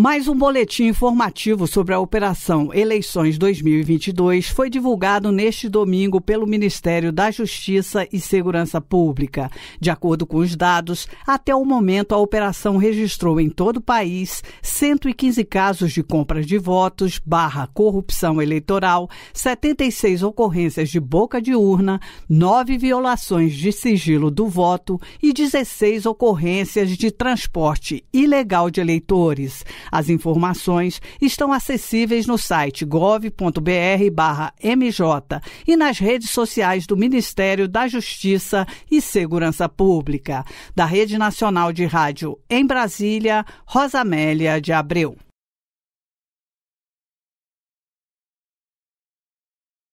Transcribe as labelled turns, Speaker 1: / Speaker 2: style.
Speaker 1: Mais um boletim informativo sobre a Operação Eleições 2022 foi divulgado neste domingo pelo Ministério da Justiça e Segurança Pública. De acordo com os dados, até o momento a operação registrou em todo o país 115 casos de compras de votos, barra corrupção eleitoral, 76 ocorrências de boca de urna, 9 violações de sigilo do voto e 16 ocorrências de transporte ilegal de eleitores. As informações estão acessíveis no site gov.br/mj e nas redes sociais do Ministério da Justiça e Segurança Pública. Da Rede Nacional de Rádio em Brasília, Rosamélia de
Speaker 2: Abreu.